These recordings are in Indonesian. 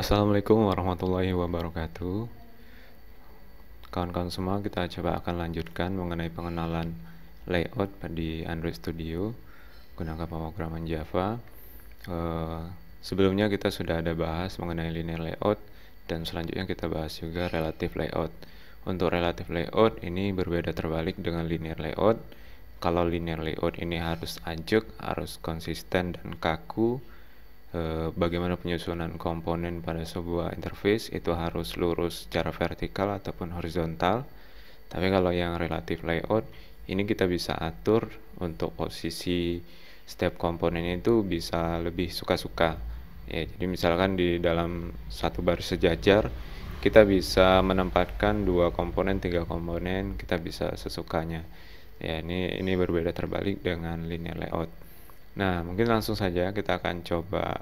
Assalamualaikum warahmatullahi wabarakatuh Kawan-kawan semua kita coba akan lanjutkan mengenai pengenalan layout di Android Studio gunakan pemrograman Java e, Sebelumnya kita sudah ada bahas mengenai linear layout dan selanjutnya kita bahas juga relative layout Untuk relative layout ini berbeda terbalik dengan linear layout Kalau linear layout ini harus ajuk, harus konsisten dan kaku Eh, bagaimana penyusunan komponen pada sebuah interface itu harus lurus secara vertikal ataupun horizontal tapi kalau yang relatif layout ini kita bisa atur untuk posisi step komponen itu bisa lebih suka-suka ya jadi misalkan di dalam satu baris sejajar kita bisa menempatkan dua komponen tiga komponen kita bisa sesukanya ya ini ini berbeda terbalik dengan linear layout Nah, mungkin langsung saja kita akan coba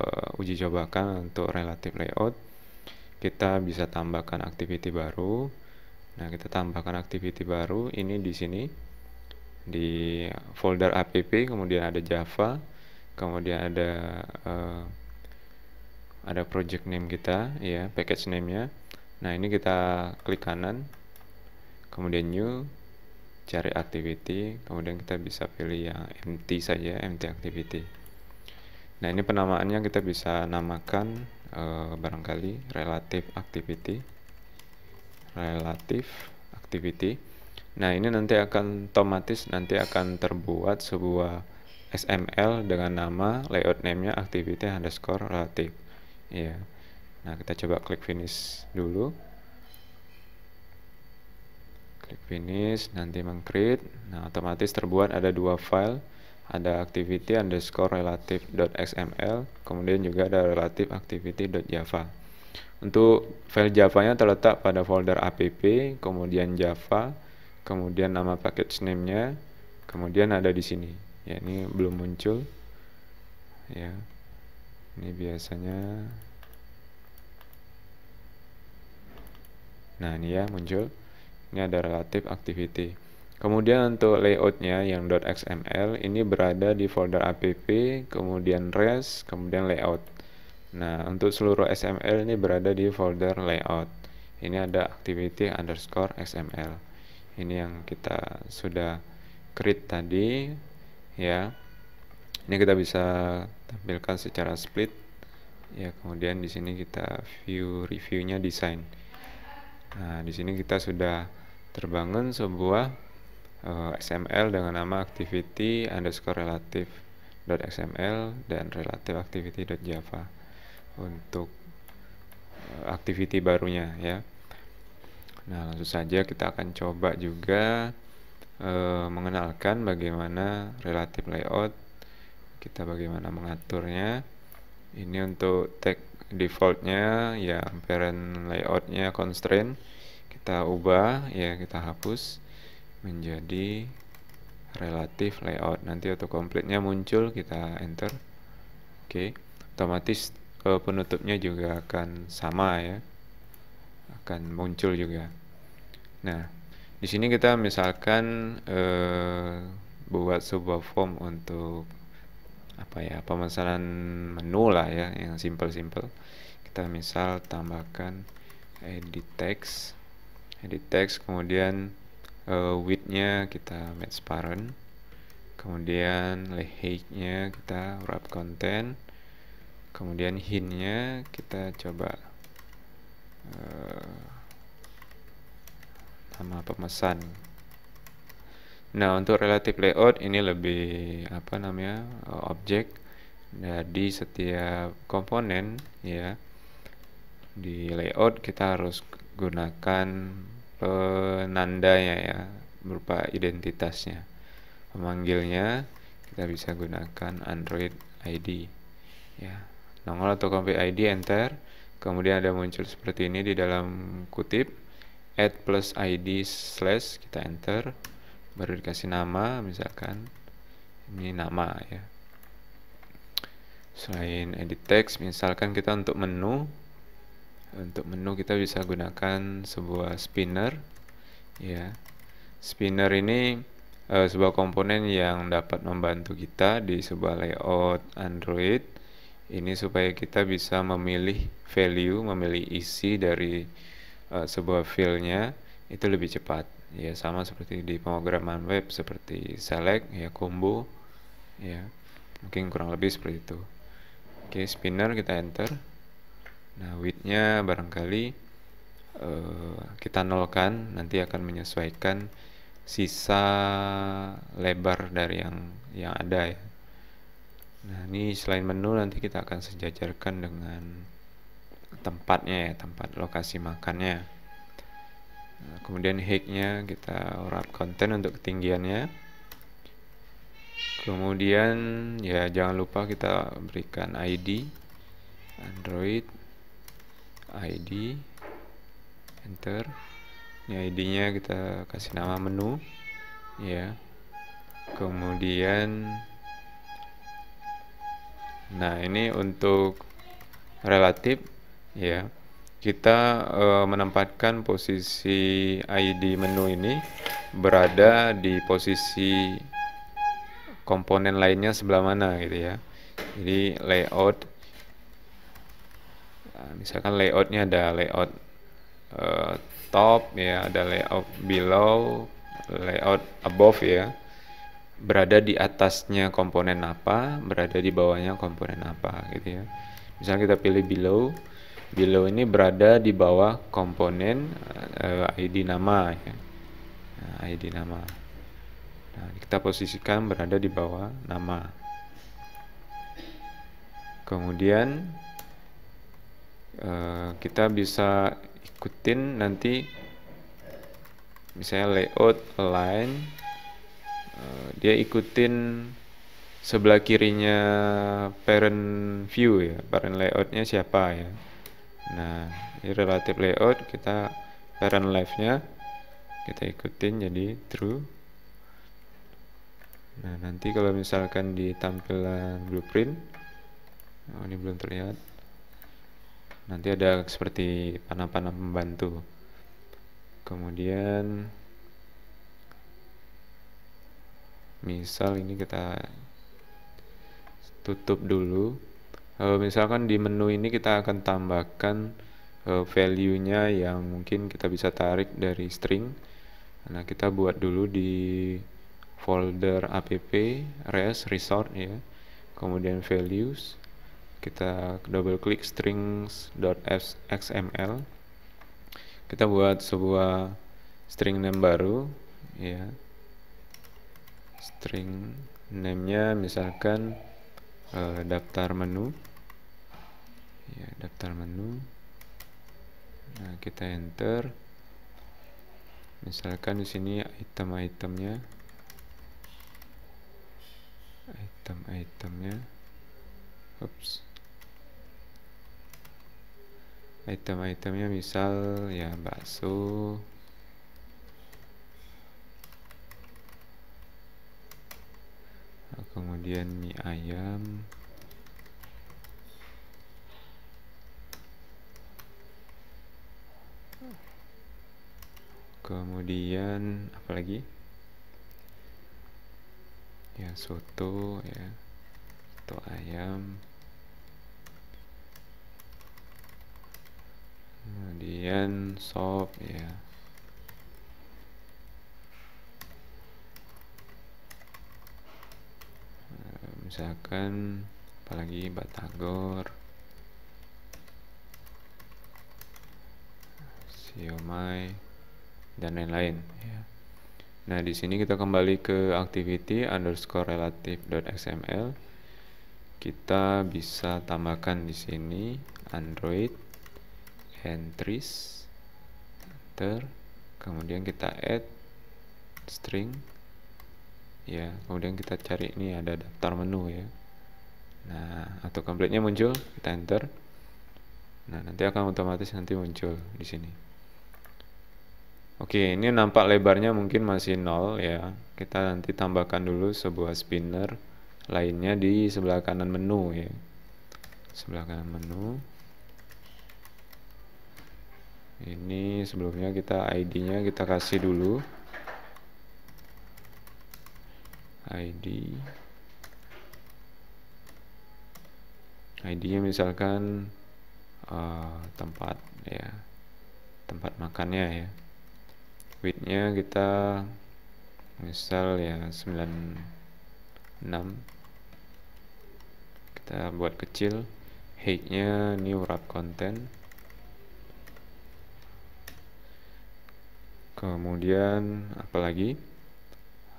uh, uji cobakan untuk relative layout. Kita bisa tambahkan activity baru. Nah, kita tambahkan activity baru ini di sini di folder app, kemudian ada Java, kemudian ada uh, ada project name kita, ya, package name-nya. Nah, ini kita klik kanan, kemudian new, cari activity kemudian kita bisa pilih yang empty saja empty activity nah ini penamaannya kita bisa namakan e, barangkali relative activity relative activity nah ini nanti akan otomatis nanti akan terbuat sebuah SML dengan nama layout name-nya activity underscore relative ya nah kita coba klik finish dulu klik finish nanti mengcreate nah otomatis terbuat ada dua file ada activity underscore relative.xml kemudian juga ada relative activity.java untuk file javanya terletak pada folder app kemudian java kemudian nama package name-nya kemudian ada di sini ya ini belum muncul ya ini biasanya nah ini ya muncul ini ada relative activity. Kemudian untuk layoutnya yang .xml ini berada di folder app, kemudian res, kemudian layout. Nah, untuk seluruh XML ini berada di folder layout. Ini ada activity underscore XML. Ini yang kita sudah create tadi, ya. Ini kita bisa tampilkan secara split. Ya, kemudian di sini kita view reviewnya desain. Nah, di sini kita sudah terbangun sebuah uh, eh, XML dengan nama activity underscore relative .xml dan relative .java untuk uh, activity barunya ya nah langsung saja kita akan coba juga uh, mengenalkan bagaimana relative layout kita bagaimana mengaturnya ini untuk tag defaultnya ya parent layoutnya constraint kita ubah ya kita hapus menjadi relatif layout nanti complete nya muncul kita enter oke okay. otomatis uh, penutupnya juga akan sama ya akan muncul juga nah di sini kita misalkan uh, buat sebuah form untuk apa ya pemesanan menu lah ya yang simple-simple kita misal tambahkan edit text edit text kemudian uh, eh, nya kita match parent kemudian height-nya kita wrap content kemudian hint-nya kita coba uh, nama pemesan nah untuk relative layout ini lebih apa namanya uh, objek jadi setiap komponen ya di layout kita harus gunakan penandanya ya berupa identitasnya pemanggilnya kita bisa gunakan Android ID ya nongol atau copy ID enter kemudian ada muncul seperti ini di dalam kutip add plus ID slash kita enter baru dikasih nama misalkan ini nama ya selain edit text misalkan kita untuk menu untuk menu kita bisa gunakan sebuah spinner ya spinner ini uh, sebuah komponen yang dapat membantu kita di sebuah layout Android ini supaya kita bisa memilih value, memilih isi dari uh, sebuah filenya itu lebih cepat ya sama seperti di pemrograman web seperti select ya combo ya mungkin kurang lebih seperti itu oke spinner kita enter Nah, widthnya barangkali uh, kita nolkan, nanti akan menyesuaikan sisa lebar dari yang yang ada ya. Nah, ini selain menu nanti kita akan sejajarkan dengan tempatnya ya, tempat lokasi makannya. Nah, kemudian height nya kita wrap konten untuk ketinggiannya. Kemudian ya jangan lupa kita berikan ID Android id enter ini id-nya kita kasih nama menu ya kemudian nah ini untuk relatif ya kita e, menempatkan posisi ID menu ini berada di posisi komponen lainnya sebelah mana gitu ya jadi layout Nah, misalkan layoutnya ada layout uh, top ya, ada layout below, layout above ya. Berada di atasnya komponen apa, berada di bawahnya komponen apa gitu ya. Misal kita pilih below. Below ini berada di bawah komponen uh, eh, ID nama ya. Nah, ID nama. Nah, kita posisikan berada di bawah nama. Kemudian Eh, kita bisa ikutin nanti misalnya layout align eh, dia ikutin sebelah kirinya parent view ya parent layoutnya siapa ya nah ini relative layout kita parent left nya kita ikutin jadi true nah nanti kalau misalkan di tampilan blueprint oh ini belum terlihat nanti ada seperti panah-panah pembantu kemudian misal ini kita tutup dulu e, misalkan di menu ini kita akan tambahkan e, eh, value nya yang mungkin kita bisa tarik dari string nah kita buat dulu di folder app res resort ya kemudian values kita double klik strings.xml kita buat sebuah string name baru ya string name-nya misalkan uh, daftar menu ya daftar menu nah kita enter misalkan di sini item-itemnya item-itemnya oops item-itemnya misal ya bakso kemudian mie ayam kemudian apa lagi ya soto ya soto ayam kemudian sob ya eh, misalkan apalagi batagor siomay dan lain-lain ya. nah di sini kita kembali ke activity underscore relative.xml kita bisa tambahkan di sini android entries enter kemudian kita add string ya kemudian kita cari ini ada daftar menu ya nah atau komplitnya muncul kita enter nah nanti akan otomatis nanti muncul di sini oke ini nampak lebarnya mungkin masih nol ya kita nanti tambahkan dulu sebuah spinner lainnya di sebelah kanan menu ya sebelah kanan menu ini sebelumnya kita ID-nya kita kasih dulu ID ID-nya misalkan uh, tempat ya tempat makannya ya width-nya kita misal ya 96 kita buat kecil height-nya new wrap content kemudian apalagi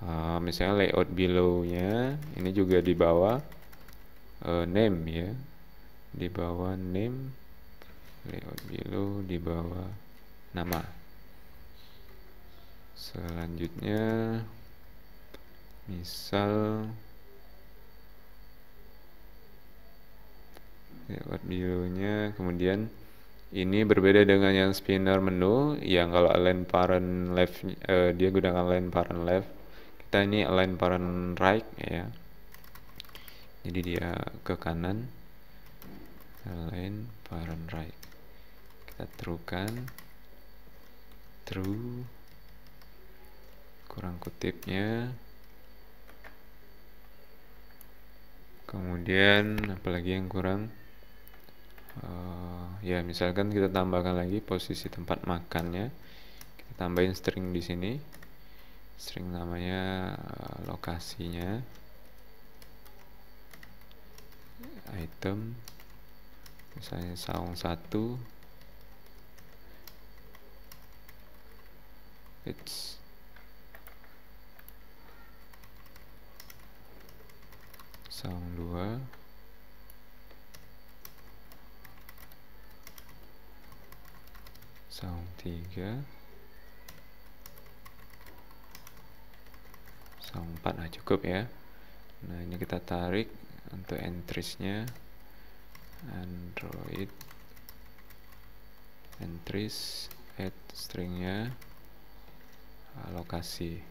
uh, misalnya layout below-nya ini juga di bawah uh, name ya di bawah name layout below di bawah nama selanjutnya misal layout below-nya kemudian ini berbeda dengan yang spinner menu yang kalau align parent left uh, eh, dia gunakan align parent left. Kita ini align parent right ya. Jadi dia ke kanan. Align parent right. Kita true kan. True. Kurang kutipnya. Kemudian apalagi yang kurang? uh, ya misalkan kita tambahkan lagi posisi tempat makannya kita tambahin string di sini string namanya uh, lokasinya item misalnya saung satu it's saung dua são 3 song 4 nah cukup ya nah ini kita tarik untuk nya android entries add stringnya lokasi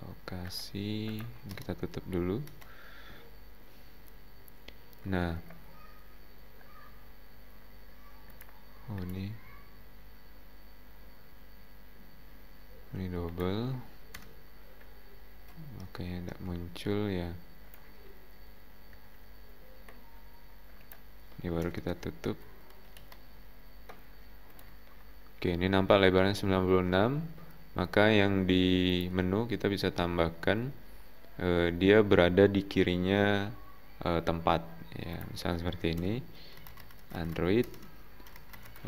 lokasi ini kita tutup dulu nah oh ini ini double makanya tidak muncul ya ini baru kita tutup oke ini nampak lebarnya 96 maka yang di menu kita bisa tambahkan eh, dia berada di kirinya eh, tempat ya misalnya seperti ini Android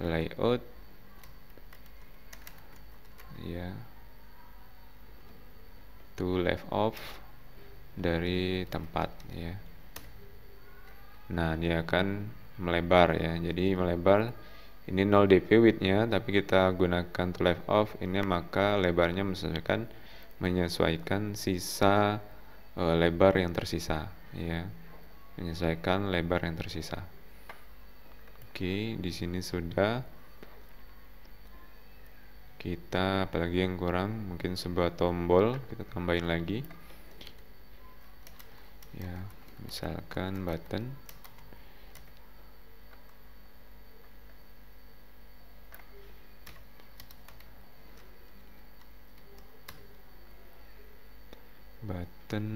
layout ya to left off dari tempat ya nah dia akan melebar ya jadi melebar ini 0 dp widthnya tapi kita gunakan to left off ini maka lebarnya menyesuaikan menyesuaikan sisa uh, lebar yang tersisa ya menyesuaikan lebar yang tersisa Oke, di sini sudah. Kita apalagi yang kurang, mungkin sebuah tombol kita tambahin lagi. Ya, misalkan button. button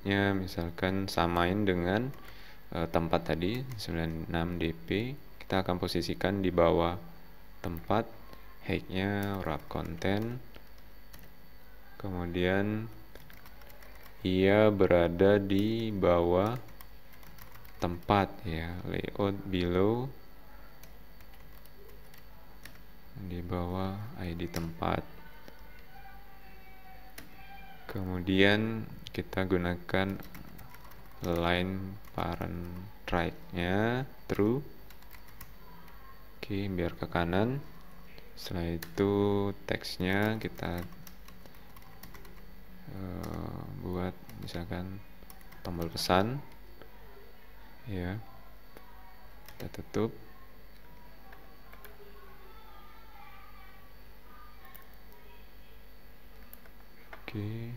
nya misalkan samain dengan e, tempat tadi 96dp kita akan posisikan di bawah tempat nya wrap content kemudian ia berada di bawah tempat ya layout below di bawah id tempat kemudian kita gunakan line parent right nya true oke biar ke kanan setelah itu teksnya kita eh, buat misalkan tombol pesan ya kita tutup oke okay.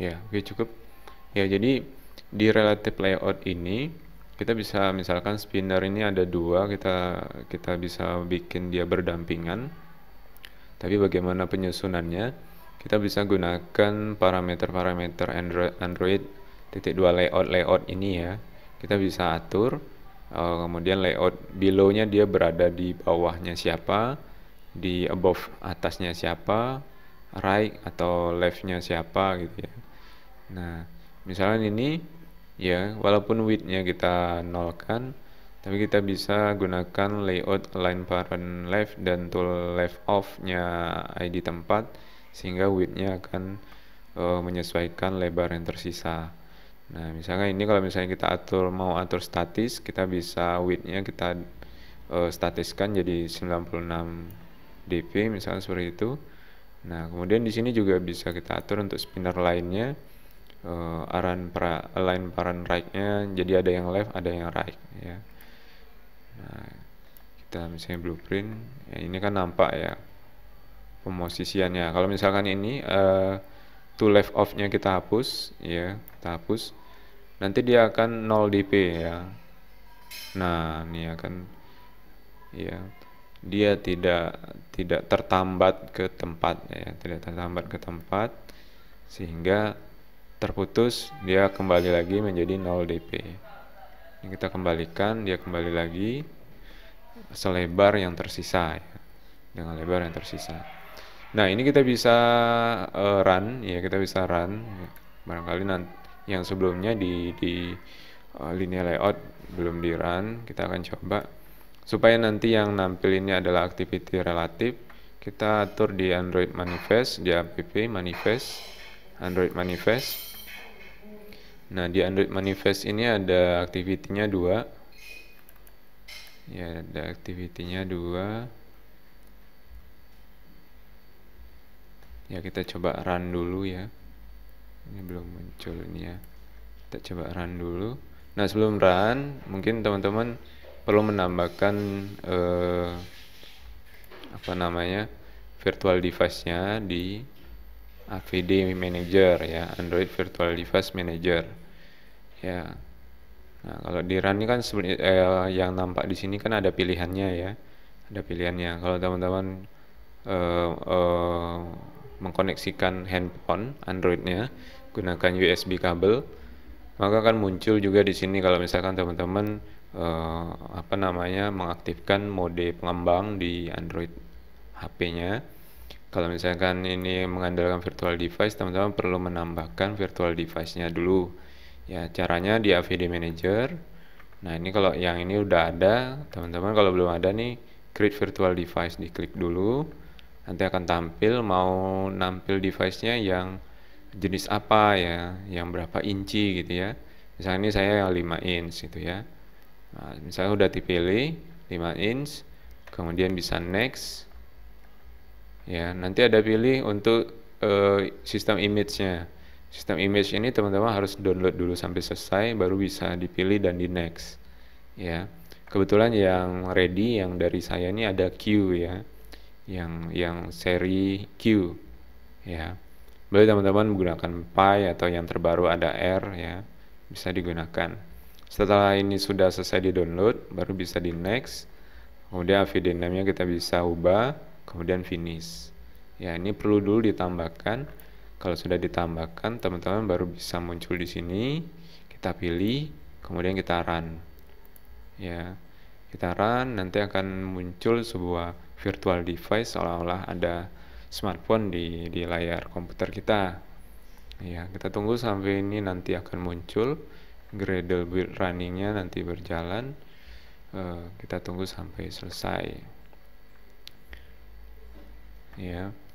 ya oke okay, cukup ya jadi di relative layout ini kita bisa misalkan spinner ini ada dua kita kita bisa bikin dia berdampingan tapi bagaimana penyusunannya kita bisa gunakan parameter-parameter Android, Android titik dua layout layout ini ya kita bisa atur uh, kemudian layout belownya dia berada di bawahnya siapa di above atasnya siapa right atau leftnya siapa gitu ya Nah, misalnya ini ya, walaupun widthnya kita nolkan, tapi kita bisa gunakan layout line parent left dan tool left off-nya ID tempat sehingga widthnya akan e, menyesuaikan lebar yang tersisa. Nah, misalnya ini kalau misalnya kita atur mau atur statis, kita bisa widthnya kita e, statiskan jadi 96 dp misalnya seperti itu. Nah, kemudian di sini juga bisa kita atur untuk spinner lainnya uh, eh, aran para align paran right-nya jadi ada yang left ada yang right ya nah, kita misalnya blueprint ya, ini kan nampak ya pemosisiannya kalau misalkan ini uh, eh, to left off-nya kita hapus ya kita hapus nanti dia akan 0 dp ya nah ini akan ya dia tidak tidak tertambat ke tempat ya tidak tertambat ke tempat sehingga terputus dia kembali lagi menjadi 0 dp ini kita kembalikan dia kembali lagi selebar yang tersisa ya. dengan lebar yang tersisa nah ini kita bisa uh, run ya kita bisa run barangkali nanti yang sebelumnya di di uh, eh, linear layout belum di run kita akan coba supaya nanti yang nampil ini adalah activity relatif kita atur di Android manifest di app manifest Android manifest Nah, di Android manifest ini ada activity dua. Ya, ada activity dua. Ya, kita coba run dulu ya. Ini belum muncul ini ya. Kita coba run dulu. Nah, sebelum run, mungkin teman-teman perlu menambahkan eh, apa namanya? virtual device-nya di AVD Manager ya, Android Virtual Device Manager ya nah kalau di run ini kan sebenarnya eh, yang nampak di sini kan ada pilihannya ya ada pilihannya kalau teman-teman eh, eh, mengkoneksikan handphone Androidnya gunakan USB kabel maka akan muncul juga di sini kalau misalkan teman-teman eh, apa namanya mengaktifkan mode pengembang di Android HP-nya kalau misalkan ini mengandalkan virtual device teman-teman perlu menambahkan virtual device-nya dulu ya caranya di AVD Manager nah ini kalau yang ini udah ada teman-teman kalau belum ada nih create virtual device diklik dulu nanti akan tampil mau nampil device-nya yang jenis apa ya yang berapa inci gitu ya misalnya ini saya yang 5 inch gitu ya nah, misalnya udah dipilih 5 inch kemudian bisa next ya nanti ada pilih untuk uh, sistem image-nya Sistem image ini teman-teman harus download dulu sampai selesai baru bisa dipilih dan di next. Ya. Kebetulan yang ready yang dari saya ini ada Q ya. Yang yang seri Q ya. Boleh teman-teman menggunakan Pi atau yang terbaru ada R ya. Bisa digunakan. Setelah ini sudah selesai di-download baru bisa di next. Kemudian AVD name-nya kita bisa ubah, kemudian finish. Ya, ini perlu dulu ditambahkan kalau sudah ditambahkan, teman-teman baru bisa muncul di sini. Kita pilih, kemudian kita run. Ya, kita run, nanti akan muncul sebuah virtual device seolah-olah ada smartphone di, di layar komputer kita. Ya, kita tunggu sampai ini nanti akan muncul Gradle build runningnya nanti berjalan. Uh, kita tunggu sampai selesai. Ya.